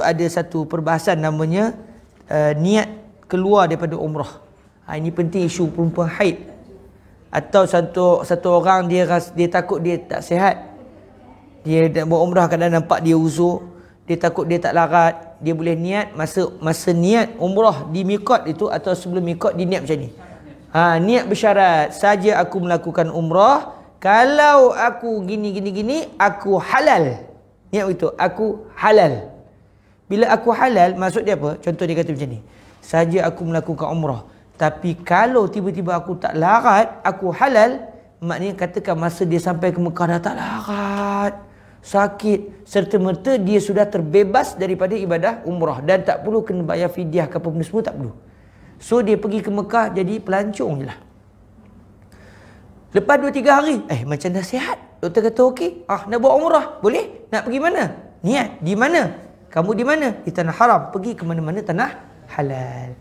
ada satu perbahasan namanya uh, niat keluar daripada umrah. Ha, ini penting isu perempuan haid. Atau satu satu orang dia ras, dia takut dia tak sihat. Dia nak buat umrah kadang nampak dia uzur, dia takut dia tak larat, dia boleh niat masa masa niat umrah di miqat itu atau sebelum miqat dia niat macam ni. Ha, niat bersyarat saja aku melakukan umrah kalau aku gini gini gini aku halal. Niat itu aku halal. Bila aku halal, maksud dia apa? Contoh dia kata macam ni. Saja aku melakukan umrah. Tapi kalau tiba-tiba aku tak larat, aku halal. Maknanya katakan masa dia sampai ke Mekah dah tak larat. Sakit. Serta-merta dia sudah terbebas daripada ibadah umrah. Dan tak perlu kena bayar fidyah ke apa-apa semua, tak perlu. So dia pergi ke Mekah jadi pelancong je lah. Lepas 2-3 hari, eh macam dah sihat. Doktor kata okey, ah nak buat umrah, boleh? Nak pergi mana? Niat, di mana? Kamu di mana? Di tanah haram. Pergi ke mana-mana tanah halal.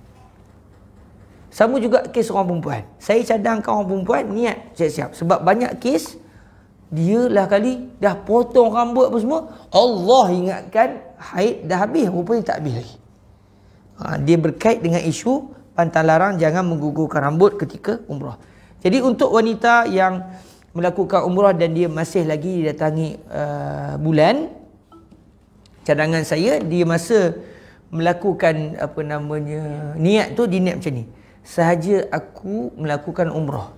Sama juga kes orang perempuan. Saya cadangkan orang perempuan niat siap-siap. Sebab banyak kes, dia lah kali dah potong rambut apa semua. Allah ingatkan haid dah habis. Rupanya tak habis lagi. Ha, dia berkait dengan isu pantang larang jangan menggugurkan rambut ketika umrah. Jadi untuk wanita yang melakukan umrah dan dia masih lagi didatangi uh, bulan, cadangan saya di masa melakukan apa namanya niat tu di niat macam ni sahaja aku melakukan umrah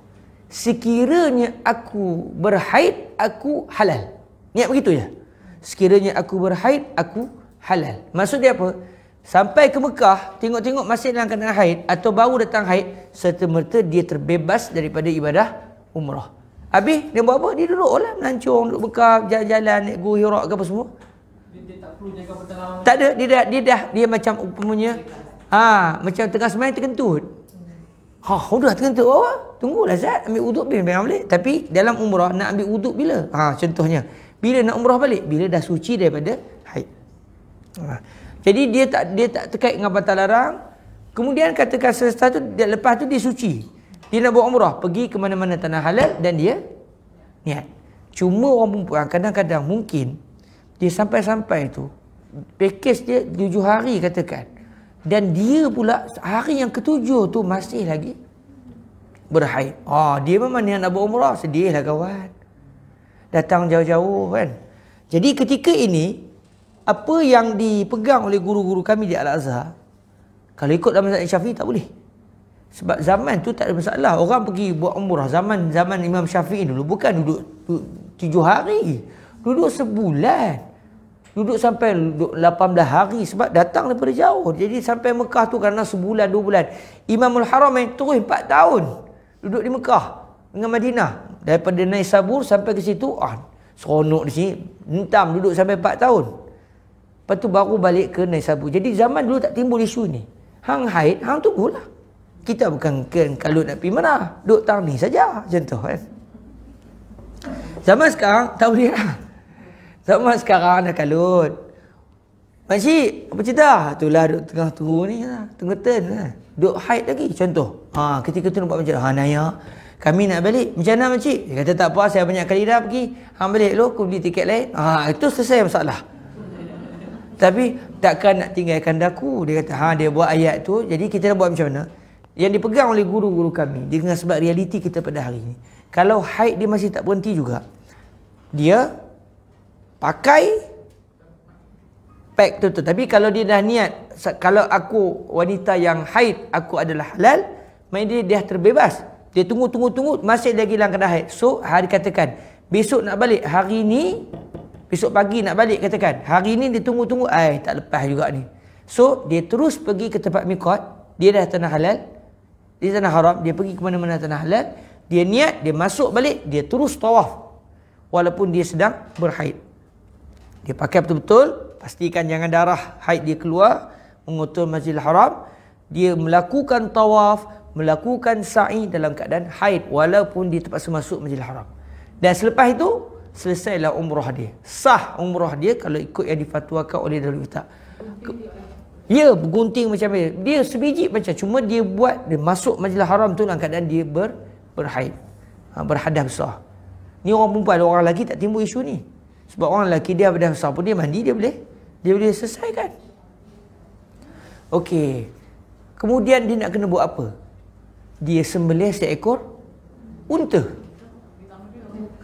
sekiranya aku berhaid aku halal niat begitu je sekiranya aku berhaid aku halal maksud dia apa sampai ke Mekah tengok-tengok masih dalam keadaan haid atau baru datang haid serta merta dia terbebas daripada ibadah umrah habis dia buat apa dia duduklah melancong duduk Mekah jalan-jalan naik gua ke apa semua tak ada, dia dah, dia dah dia macam umpamanya ha, macam tengah semai terkentut. Hmm. Ha, sudah terkentut apa? Oh, tunggulah Zat, ambil wuduk bila ambil balik. Tapi dalam umrah nak ambil wuduk bila? Ha, contohnya. Bila nak umrah balik? Bila dah suci daripada haid. Ha. Jadi dia tak dia tak terkait dengan batal larang. Kemudian katakan selepas tu dia, lepas tu dia suci. Dia nak buat umrah, pergi ke mana-mana tanah halal dan dia niat. Cuma orang perempuan kadang-kadang mungkin dia sampai-sampai tu Pekis dia tujuh hari katakan Dan dia pula hari yang ketujuh tu masih lagi Berhaib oh, Dia memang ni nak buat umrah Sedihlah kawan Datang jauh-jauh kan Jadi ketika ini Apa yang dipegang oleh guru-guru kami di Al-Azhar Kalau ikut dalam Zain Syafi'i tak boleh sebab zaman tu tak ada masalah. Orang pergi buat umrah zaman zaman Imam Syafi'i dulu. Bukan duduk tujuh hari. Duduk sebulan duduk sampai 18 hari sebab datang daripada jauh. Jadi sampai Mekah tu kerana sebulan, dua bulan. Imamul Haram yang terus empat tahun duduk di Mekah dengan Madinah. Daripada Naisabur sampai ke situ, ah, seronok di sini. Entam duduk sampai empat tahun. Lepas tu baru balik ke Naisabur. Jadi zaman dulu tak timbul isu ni. Hang haid, hang tunggulah. Kita bukan kan kalau nak pergi mana. Duduk tang ni saja. Contoh, kan. Zaman sekarang, tahu dia. lah. Sama sekarang dah kalut. Makcik, apa cerita? Itulah duduk tengah turun ni. Ha, tengah turn. Lah. Duduk hide lagi. Contoh. Ha, ketika tu nampak macam, ha Naya, kami nak balik. Macam mana makcik? Dia kata tak apa, saya banyak kali dah pergi. Hang balik dulu, aku beli tiket lain. Ha, itu selesai masalah. Tapi takkan nak tinggalkan daku. Dia kata, ha dia buat ayat tu. Jadi kita nak buat macam mana? Yang dipegang oleh guru-guru kami dengan sebab realiti kita pada hari ini. Kalau haid dia masih tak berhenti juga, dia pakai pack tu tu tapi kalau dia dah niat kalau aku wanita yang haid aku adalah halal maka dia, dia terbebas dia tunggu tunggu tunggu masih lagi hilang kena haid so hari katakan besok nak balik hari ni besok pagi nak balik katakan hari ni dia tunggu tunggu ai tak lepas juga ni so dia terus pergi ke tempat mikot dia dah tanah halal dia tanah haram dia pergi ke mana-mana tanah halal dia niat dia masuk balik dia terus tawaf walaupun dia sedang berhaid dia pakai betul-betul, pastikan jangan darah haid dia keluar, mengotor Masjidil Haram. Dia melakukan tawaf, melakukan sa'i dalam keadaan haid walaupun dia terpaksa masuk Masjidil Haram. Dan selepas itu, selesailah umrah dia. Sah umrah dia kalau ikut yang difatwakan oleh Darul Ifta. Ya, bergunting macam ni, Dia sebiji macam cuma dia buat dia masuk Masjidil Haram tu dalam keadaan dia ber berhaid. Ha, berhadap sah. Ni orang perempuan, orang lagi tak timbul isu ni. Sebab orang lelaki dia dah besar pun dia mandi dia boleh. Dia boleh selesaikan. Okey. Kemudian dia nak kena buat apa? Dia sembelih seekor unta.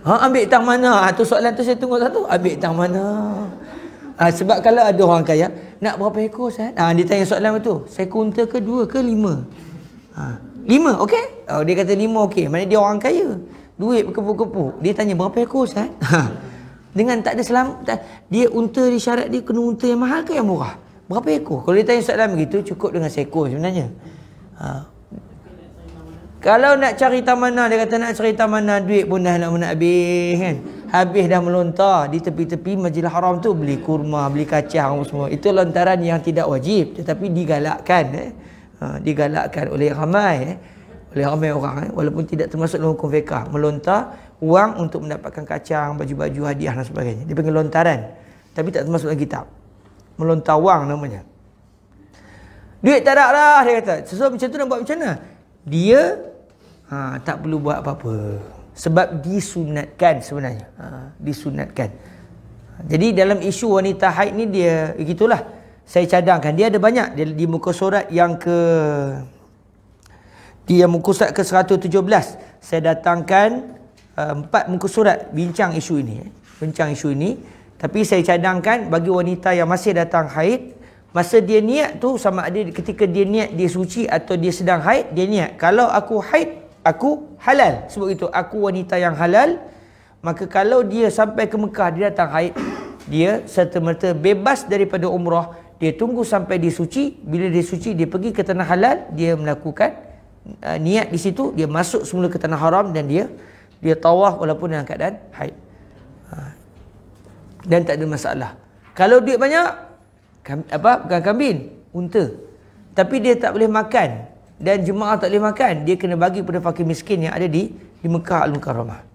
Ha, ambil tang mana? Ha, tu soalan tu saya tunggu satu. Ambil tang mana? Ha, sebab kalau ada orang kaya, nak berapa ekor saya? Ha, dia tanya soalan tu. Saya unta ke dua ke lima? Ha, lima, okey? Oh, dia kata lima, okey. Maksudnya dia orang kaya. Duit berkepuk-kepuk. Dia tanya berapa ekor saya? Ha dengan tak ada selam dia unta di syarat dia kena unta yang mahal ke yang murah berapa ekor kalau dia tanya Ustaz Dalam begitu cukup dengan seekor sebenarnya ha. kalau nak cari tamana dia kata nak cari tamana duit pun dah nak nak habis kan habis dah melontar di tepi-tepi Masjidil Haram tu beli kurma beli kacang semua itu lontaran yang tidak wajib tetapi digalakkan eh. ha. digalakkan oleh ramai eh. oleh ramai orang eh. walaupun tidak termasuk dalam hukum fiqah melontar wang untuk mendapatkan kacang, baju-baju, hadiah dan sebagainya. Dia panggil lontaran. Tapi tak termasuk lagi kitab. Melontar wang namanya. Duit tak ada lah, dia kata. Sesuatu macam tu nak buat macam mana? Dia ha, tak perlu buat apa-apa. Sebab disunatkan sebenarnya. Ha, disunatkan. Jadi dalam isu wanita haid ni dia, begitulah Saya cadangkan. Dia ada banyak. Dia, di muka surat yang ke... Di muka surat ke-117. Saya datangkan Uh, empat muka surat bincang isu ini eh. bincang isu ini tapi saya cadangkan bagi wanita yang masih datang haid masa dia niat tu sama ada ketika dia niat dia suci atau dia sedang haid dia niat kalau aku haid aku halal sebab itu aku wanita yang halal maka kalau dia sampai ke Mekah dia datang haid dia serta-merta bebas daripada umrah dia tunggu sampai dia suci bila dia suci dia pergi ke tanah halal dia melakukan uh, niat di situ dia masuk semula ke tanah haram dan dia dia tawaf walaupun dalam keadaan haid. Ha. Dan tak ada masalah. Kalau duit banyak, kam, apa bukan kambing, unta. Tapi dia tak boleh makan dan jemaah tak boleh makan, dia kena bagi kepada fakir miskin yang ada di di Mekah Al-Mukarramah.